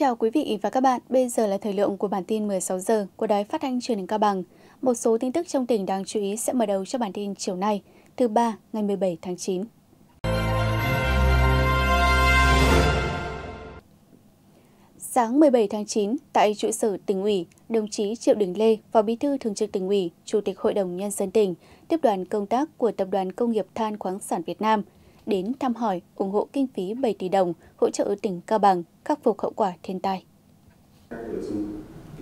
chào quý vị và các bạn. Bây giờ là thời lượng của bản tin 16 giờ của Đài Phát thanh Truyền hình Cao Bằng. Một số tin tức trong tỉnh đáng chú ý sẽ mở đầu cho bản tin chiều nay, thứ ba, ngày 17 tháng 9. Sáng 17 tháng 9, tại trụ sở tỉnh ủy, đồng chí Triệu Đình Lê, Phó Bí thư Thường trực tỉnh ủy, Chủ tịch Hội đồng Nhân dân tỉnh, tiếp đoàn công tác của Tập đoàn Công nghiệp Than khoáng sản Việt Nam – đến thăm hỏi, ủng hộ kinh phí 7 tỷ đồng hỗ trợ tỉnh Cao Bằng khắc phục hậu quả thiên tai.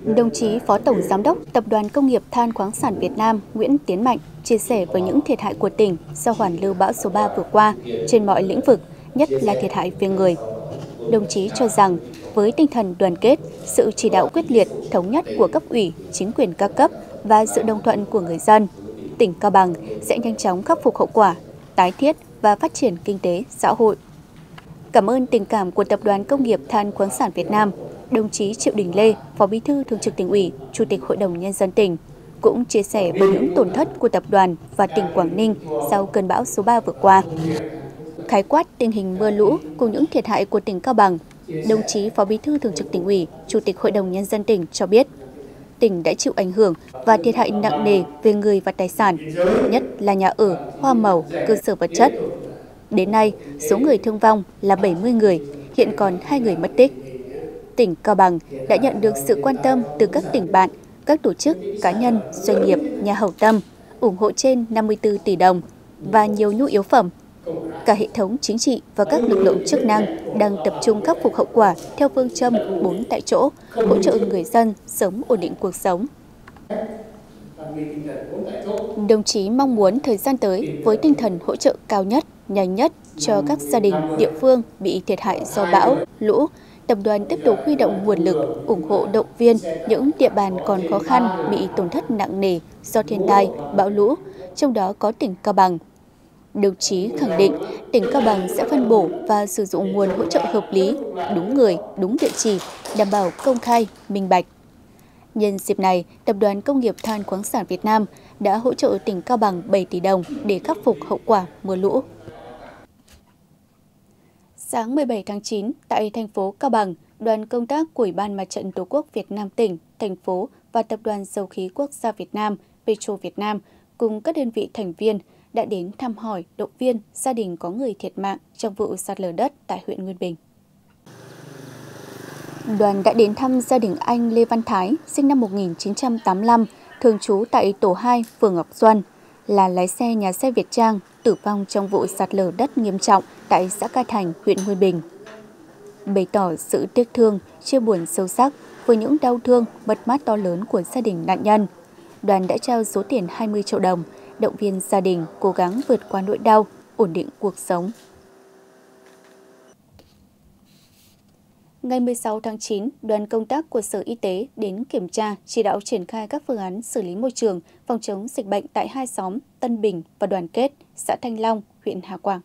Đồng chí Phó Tổng Giám đốc Tập đoàn Công nghiệp Than khoáng sản Việt Nam Nguyễn Tiến Mạnh chia sẻ với những thiệt hại của tỉnh do hoàn lưu bão số 3 vừa qua trên mọi lĩnh vực, nhất là thiệt hại về người. Đồng chí cho rằng, với tinh thần đoàn kết, sự chỉ đạo quyết liệt, thống nhất của cấp ủy, chính quyền các cấp và sự đồng thuận của người dân, tỉnh Cao Bằng sẽ nhanh chóng khắc phục hậu quả, tái thiết và Phát triển Kinh tế, Xã hội. Cảm ơn tình cảm của Tập đoàn Công nghiệp Than khoáng sản Việt Nam, đồng chí Triệu Đình Lê, Phó Bí thư Thường trực tỉnh ủy, Chủ tịch Hội đồng Nhân dân tỉnh, cũng chia sẻ về những tổn thất của tập đoàn và tỉnh Quảng Ninh sau cơn bão số 3 vừa qua. Khái quát tình hình mưa lũ cùng những thiệt hại của tỉnh Cao Bằng, đồng chí Phó Bí thư Thường trực tỉnh ủy, Chủ tịch Hội đồng Nhân dân tỉnh cho biết, tỉnh đã chịu ảnh hưởng và thiệt hại nặng nề về người và tài sản, nhất là nhà ở, hoa màu, cơ sở vật chất. Đến nay, số người thương vong là 70 người, hiện còn hai người mất tích. Tỉnh Cao Bằng đã nhận được sự quan tâm từ các tỉnh bạn, các tổ chức, cá nhân, doanh nghiệp, nhà hảo tâm, ủng hộ trên 54 tỷ đồng và nhiều nhu yếu phẩm Cả hệ thống chính trị và các lực lượng chức năng đang tập trung khắc phục hậu quả theo phương châm bốn tại chỗ, hỗ trợ người dân sớm ổn định cuộc sống. Đồng chí mong muốn thời gian tới với tinh thần hỗ trợ cao nhất, nhanh nhất cho các gia đình địa phương bị thiệt hại do bão, lũ, tập đoàn tiếp tục huy động nguồn lực, ủng hộ động viên những địa bàn còn khó khăn bị tổn thất nặng nề do thiên tai, bão lũ, trong đó có tỉnh Cao Bằng đồng chí khẳng định tỉnh Cao Bằng sẽ phân bổ và sử dụng nguồn hỗ trợ hợp lý, đúng người, đúng địa chỉ, đảm bảo công khai, minh bạch. Nhân dịp này, Tập đoàn Công nghiệp Than khoáng sản Việt Nam đã hỗ trợ tỉnh Cao Bằng 7 tỷ đồng để khắc phục hậu quả mưa lũ. Sáng 17 tháng 9, tại thành phố Cao Bằng, đoàn công tác của Ủy ban Mặt trận Tổ quốc Việt Nam tỉnh, thành phố và Tập đoàn Dầu khí Quốc gia Việt Nam, Petro Việt Nam cùng các đơn vị thành viên – đã đến thăm hỏi, động viên gia đình có người thiệt mạng trong vụ sạt lở đất tại huyện Nguyên Bình. Đoàn đã đến thăm gia đình anh Lê Văn Thái, sinh năm 1985, thường trú tại tổ 2, phường Ngọc Xuân, là lái xe nhà xe Việt Trang, tử vong trong vụ sạt lở đất nghiêm trọng tại xã Ca Thành, huyện Nguyên Bình. Bày tỏ sự tiếc thương, chia buồn sâu sắc với những đau thương, mất mát to lớn của gia đình nạn nhân. Đoàn đã trao số tiền 20 triệu đồng động viên gia đình cố gắng vượt qua nỗi đau, ổn định cuộc sống. Ngày 16 tháng 9, đoàn công tác của Sở Y tế đến kiểm tra, chỉ đạo triển khai các phương án xử lý môi trường, phòng chống dịch bệnh tại hai xóm Tân Bình và Đoàn Kết, xã Thanh Long, huyện Hà Quảng.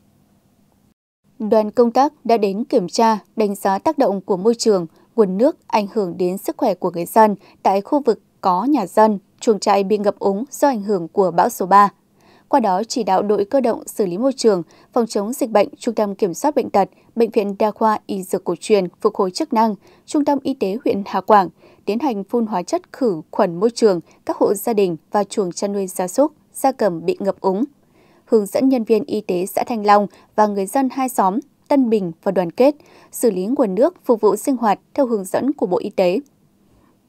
Đoàn công tác đã đến kiểm tra, đánh giá tác động của môi trường, nguồn nước ảnh hưởng đến sức khỏe của người dân tại khu vực có nhà dân, chuồng trại bị ngập úng do ảnh hưởng của bão số 3. Qua đó chỉ đạo đội cơ động xử lý môi trường, phòng chống dịch bệnh, trung tâm kiểm soát bệnh tật, bệnh viện đa khoa y dược cổ truyền phục hồi chức năng, trung tâm y tế huyện Hà Quảng tiến hành phun hóa chất khử khuẩn môi trường các hộ gia đình và chuồng chăn nuôi gia súc, gia cầm bị ngập úng. Hướng dẫn nhân viên y tế xã Thanh Long và người dân hai xóm Tân Bình và Đoàn Kết xử lý nguồn nước phục vụ sinh hoạt theo hướng dẫn của Bộ Y tế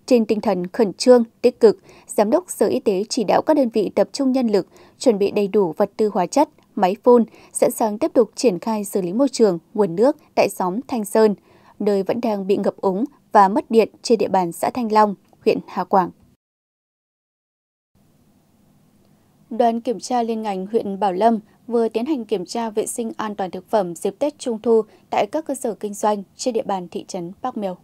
trên tinh thần khẩn trương, tích cực, Giám đốc Sở Y tế chỉ đạo các đơn vị tập trung nhân lực, chuẩn bị đầy đủ vật tư hóa chất, máy phun, sẵn sàng tiếp tục triển khai xử lý môi trường, nguồn nước tại xóm Thanh Sơn, nơi vẫn đang bị ngập úng và mất điện trên địa bàn xã Thanh Long, huyện Hà Quảng. Đoàn kiểm tra liên ngành huyện Bảo Lâm vừa tiến hành kiểm tra vệ sinh an toàn thực phẩm dịp Tết Trung thu tại các cơ sở kinh doanh trên địa bàn thị trấn Bắc mèo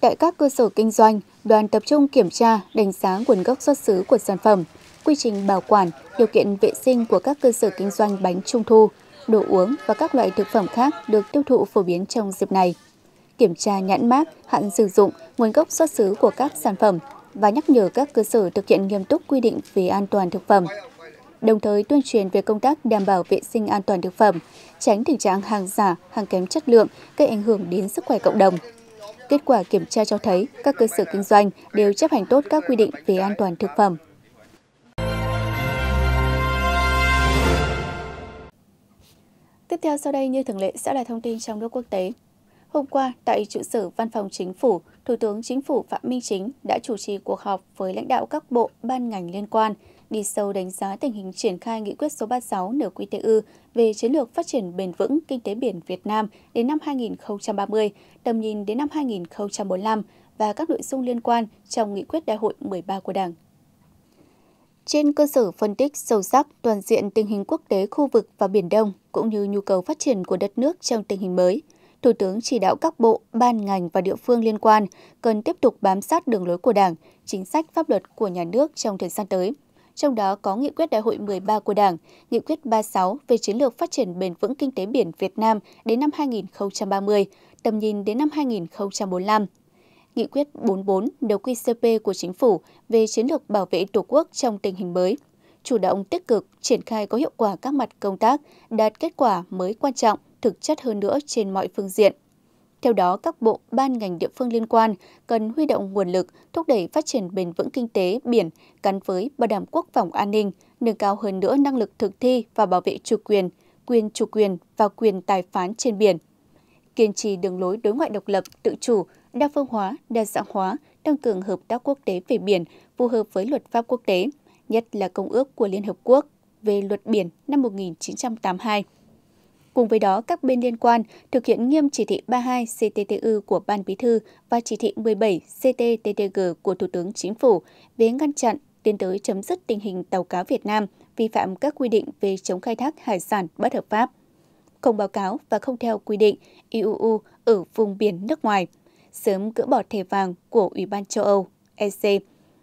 Tại các cơ sở kinh doanh, đoàn tập trung kiểm tra, đánh giá nguồn gốc xuất xứ của sản phẩm, quy trình bảo quản, điều kiện vệ sinh của các cơ sở kinh doanh bánh trung thu, đồ uống và các loại thực phẩm khác được tiêu thụ phổ biến trong dịp này. Kiểm tra nhãn mát hạn sử dụng, nguồn gốc xuất xứ của các sản phẩm và nhắc nhở các cơ sở thực hiện nghiêm túc quy định về an toàn thực phẩm. Đồng thời tuyên truyền về công tác đảm bảo vệ sinh an toàn thực phẩm, tránh tình trạng hàng giả, hàng kém chất lượng gây ảnh hưởng đến sức khỏe cộng đồng. Kết quả kiểm tra cho thấy các cơ sở kinh doanh đều chấp hành tốt các quy định về an toàn thực phẩm. Tiếp theo sau đây như thường lệ sẽ là thông tin trong nước quốc tế. Hôm qua, tại trụ sở Văn phòng Chính phủ, Thủ tướng Chính phủ Phạm Minh Chính đã chủ trì cuộc họp với lãnh đạo các bộ, ban ngành liên quan – đi sâu đánh giá tình hình triển khai nghị quyết số 36 NQTU về chiến lược phát triển bền vững kinh tế biển Việt Nam đến năm 2030, tầm nhìn đến năm 2045 và các nội dung liên quan trong nghị quyết đại hội 13 của Đảng. Trên cơ sở phân tích sâu sắc toàn diện tình hình quốc tế khu vực và Biển Đông cũng như nhu cầu phát triển của đất nước trong tình hình mới, Thủ tướng chỉ đạo các bộ, ban ngành và địa phương liên quan cần tiếp tục bám sát đường lối của Đảng, chính sách pháp luật của nhà nước trong thời gian tới – trong đó có nghị quyết đại hội 13 của Đảng, nghị quyết 36 về chiến lược phát triển bền vững kinh tế biển Việt Nam đến năm 2030, tầm nhìn đến năm 2045. Nghị quyết 44 đầu QCP của Chính phủ về chiến lược bảo vệ Tổ quốc trong tình hình mới, chủ động tích cực triển khai có hiệu quả các mặt công tác, đạt kết quả mới quan trọng, thực chất hơn nữa trên mọi phương diện – theo đó, các bộ, ban ngành địa phương liên quan cần huy động nguồn lực thúc đẩy phát triển bền vững kinh tế biển gắn với bảo đảm quốc phòng an ninh, nâng cao hơn nữa năng lực thực thi và bảo vệ chủ quyền, quyền chủ quyền và quyền tài phán trên biển. Kiên trì đường lối đối ngoại độc lập, tự chủ, đa phương hóa, đa dạng hóa, tăng cường hợp tác quốc tế về biển phù hợp với luật pháp quốc tế, nhất là Công ước của Liên Hợp Quốc về luật biển năm 1982. Cùng với đó, các bên liên quan thực hiện nghiêm chỉ thị 32 CTTU của Ban Bí thư và chỉ thị 17 CTTTG của Thủ tướng Chính phủ về ngăn chặn tiến tới chấm dứt tình hình tàu cá Việt Nam vi phạm các quy định về chống khai thác hải sản bất hợp pháp, không báo cáo và không theo quy định IUU ở vùng biển nước ngoài, sớm gỡ bỏ thẻ vàng của Ủy ban châu Âu EC,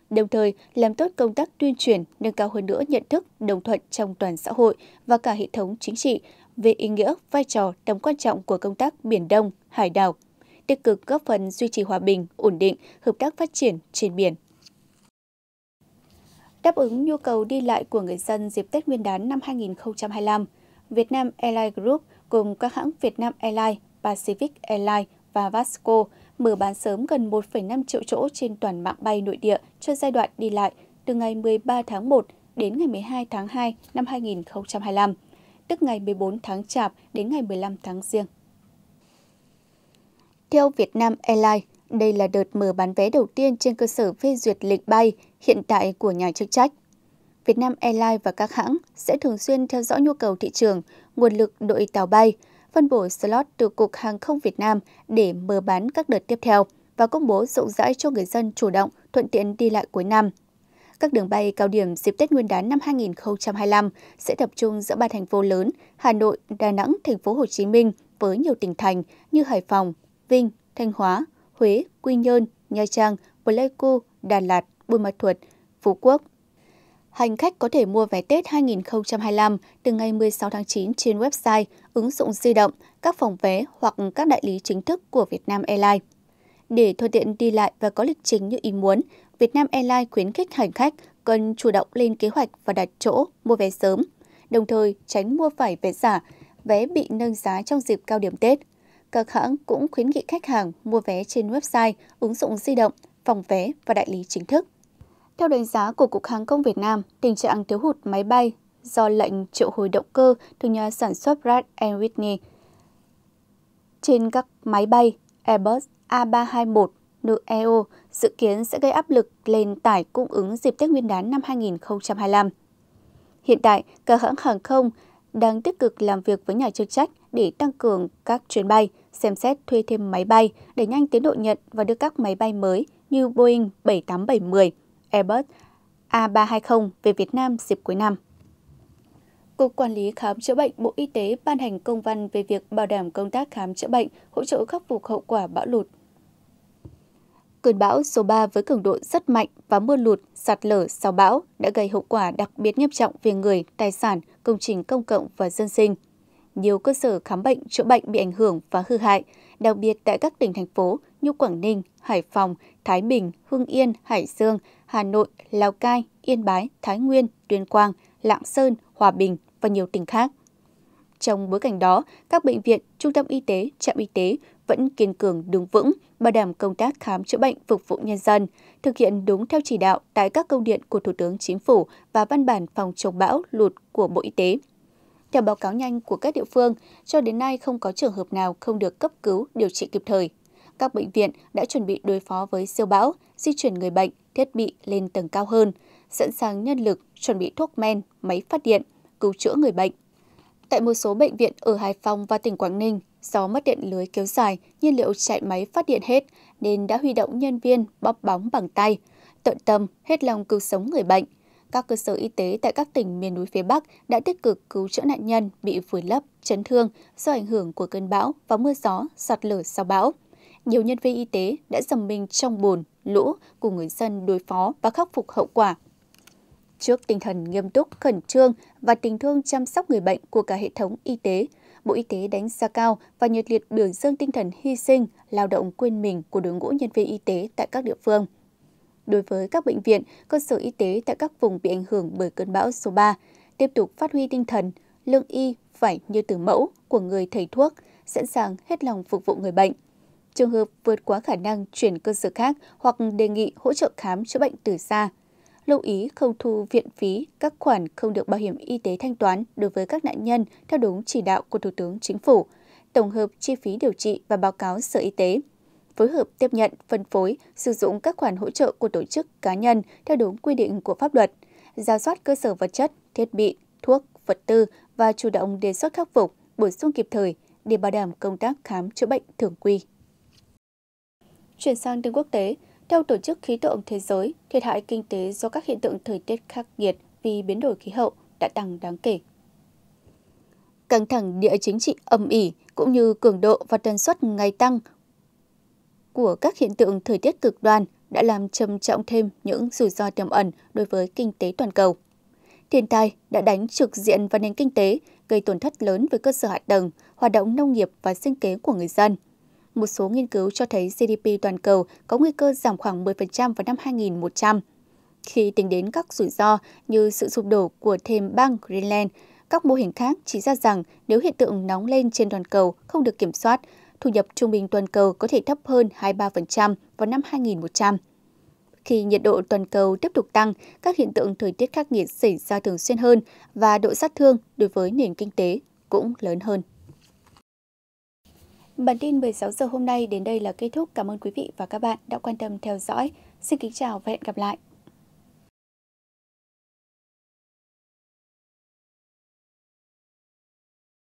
đồng thời làm tốt công tác tuyên truyền, nâng cao hơn nữa nhận thức, đồng thuận trong toàn xã hội và cả hệ thống chính trị về ý nghĩa, vai trò, tầm quan trọng của công tác Biển Đông, hải đảo, tích cực góp phần duy trì hòa bình, ổn định, hợp tác phát triển trên biển. Đáp ứng nhu cầu đi lại của người dân dịp Tết Nguyên đán năm 2025, Việt Nam Airlines Group cùng các hãng Việt Nam Airlines, Pacific Airlines và Vasco mở bán sớm gần 1,5 triệu chỗ trên toàn mạng bay nội địa cho giai đoạn đi lại từ ngày 13 tháng 1 đến ngày 12 tháng 2 năm 2025 tức ngày 14 tháng Chạp đến ngày 15 tháng Giêng. Theo Vietnam Airlines, đây là đợt mở bán vé đầu tiên trên cơ sở phê duyệt lịch bay hiện tại của nhà chức trách. Vietnam Airlines và các hãng sẽ thường xuyên theo dõi nhu cầu thị trường, nguồn lực đội tàu bay, phân bổ slot từ Cục Hàng không Việt Nam để mở bán các đợt tiếp theo và công bố rộng rãi cho người dân chủ động, thuận tiện đi lại cuối năm – các đường bay cao điểm dịp Tết Nguyên đán năm 2025 sẽ tập trung giữa ba thành phố lớn Hà Nội, Đà Nẵng, Thành phố Hồ Chí Minh với nhiều tỉnh thành như Hải Phòng, Vinh, Thanh Hóa, Huế, Quy Nhơn, Nha Trang, Pleiku, Đà Lạt, Buôn Ma Thuột, Phú Quốc. Hành khách có thể mua vé Tết 2025 từ ngày 16 tháng 9 trên website, ứng dụng di động, các phòng vé hoặc các đại lý chính thức của Vietnam Airlines. Để thuận tiện đi lại và có lịch trình như ý muốn, Việt Nam Airlines khuyến khích hành khách cần chủ động lên kế hoạch và đặt chỗ mua vé sớm, đồng thời tránh mua phải vé giả, vé bị nâng giá trong dịp cao điểm Tết. Các hãng cũng khuyến nghị khách hàng mua vé trên website, ứng dụng di động, phòng vé và đại lý chính thức. Theo đánh giá của Cục Hàng không Việt Nam, tình trạng thiếu hụt máy bay do lệnh triệu hồi động cơ từ nhà sản xuất Pratt Whitney trên các máy bay Airbus A321 nữ e dự kiến sẽ gây áp lực lên tải cung ứng dịp Tết Nguyên đán năm 2025. Hiện tại, các hãng hàng không đang tích cực làm việc với nhà chức trách để tăng cường các chuyến bay, xem xét thuê thêm máy bay để nhanh tiến độ nhận và đưa các máy bay mới như Boeing 78710, Airbus A320 về Việt Nam dịp cuối năm. Cục Quản lý Khám chữa bệnh Bộ Y tế ban hành công văn về việc bảo đảm công tác khám chữa bệnh, hỗ trợ khắc phục hậu quả bão lụt cơn bão số 3 với cường độ rất mạnh và mưa lụt, sạt lở sau bão đã gây hậu quả đặc biệt nghiêm trọng về người, tài sản, công trình công cộng và dân sinh. Nhiều cơ sở khám bệnh, chữa bệnh bị ảnh hưởng và hư hại, đặc biệt tại các tỉnh, thành phố như Quảng Ninh, Hải Phòng, Thái Bình, Hưng Yên, Hải Dương, Hà Nội, Lào Cai, Yên Bái, Thái Nguyên, Tuyên Quang, Lạng Sơn, Hòa Bình và nhiều tỉnh khác. Trong bối cảnh đó, các bệnh viện, trung tâm y tế, trạm y tế vẫn kiên cường đứng vững – bảo đảm công tác khám chữa bệnh phục vụ nhân dân, thực hiện đúng theo chỉ đạo tại các công điện của Thủ tướng Chính phủ và văn bản phòng chống bão lụt của Bộ Y tế. Theo báo cáo nhanh của các địa phương, cho đến nay không có trường hợp nào không được cấp cứu điều trị kịp thời. Các bệnh viện đã chuẩn bị đối phó với siêu bão, di chuyển người bệnh, thiết bị lên tầng cao hơn, sẵn sàng nhân lực, chuẩn bị thuốc men, máy phát điện, cứu chữa người bệnh. Tại một số bệnh viện ở Hải Phòng và tỉnh Quảng Ninh, do mất điện lưới kéo dài, nhiên liệu chạy máy phát điện hết nên đã huy động nhân viên bóp bóng bằng tay, tận tâm, hết lòng cứu sống người bệnh. Các cơ sở y tế tại các tỉnh miền núi phía Bắc đã tích cực cứu chữa nạn nhân bị vùi lấp, chấn thương do ảnh hưởng của cơn bão và mưa gió, sạt lở sau bão. Nhiều nhân viên y tế đã dầm mình trong bùn, lũ cùng người dân đối phó và khắc phục hậu quả – Trước tinh thần nghiêm túc, khẩn trương và tình thương chăm sóc người bệnh của cả hệ thống y tế, Bộ Y tế đánh giá cao và nhiệt liệt biểu dương tinh thần hy sinh, lao động quên mình của đội ngũ nhân viên y tế tại các địa phương. Đối với các bệnh viện, cơ sở y tế tại các vùng bị ảnh hưởng bởi cơn bão số 3, tiếp tục phát huy tinh thần, lương y phải như từ mẫu của người thầy thuốc, sẵn sàng hết lòng phục vụ người bệnh. Trường hợp vượt quá khả năng chuyển cơ sở khác hoặc đề nghị hỗ trợ khám chữa bệnh từ xa, lưu ý không thu viện phí các khoản không được bảo hiểm y tế thanh toán đối với các nạn nhân theo đúng chỉ đạo của Thủ tướng Chính phủ, tổng hợp chi phí điều trị và báo cáo Sở Y tế, phối hợp tiếp nhận, phân phối, sử dụng các khoản hỗ trợ của tổ chức cá nhân theo đúng quy định của pháp luật, ra soát cơ sở vật chất, thiết bị, thuốc, vật tư và chủ động đề xuất khắc phục, bổ sung kịp thời để bảo đảm công tác khám chữa bệnh thường quy. Chuyển sang tin quốc tế, theo Tổ chức Khí tượng Thế giới, thiệt hại kinh tế do các hiện tượng thời tiết khắc nghiệt vì biến đổi khí hậu đã tăng đáng kể. Căng thẳng địa chính trị âm ỉ cũng như cường độ và tần suất ngày tăng của các hiện tượng thời tiết cực đoan đã làm trầm trọng thêm những rủi ro tiềm ẩn đối với kinh tế toàn cầu. Thiên tai đã đánh trực diện vào nền kinh tế, gây tổn thất lớn với cơ sở hạ tầng, hoạt động nông nghiệp và sinh kế của người dân – một số nghiên cứu cho thấy GDP toàn cầu có nguy cơ giảm khoảng 10% vào năm 2100. Khi tính đến các rủi ro như sự sụp đổ của thêm bang Greenland, các mô hình khác chỉ ra rằng nếu hiện tượng nóng lên trên toàn cầu không được kiểm soát, thu nhập trung bình toàn cầu có thể thấp hơn 23% vào năm 2100. Khi nhiệt độ toàn cầu tiếp tục tăng, các hiện tượng thời tiết khắc nghiệt xảy ra thường xuyên hơn và độ sát thương đối với nền kinh tế cũng lớn hơn. Bản tin 16 giờ hôm nay đến đây là kết thúc. Cảm ơn quý vị và các bạn đã quan tâm theo dõi. Xin kính chào và hẹn gặp lại.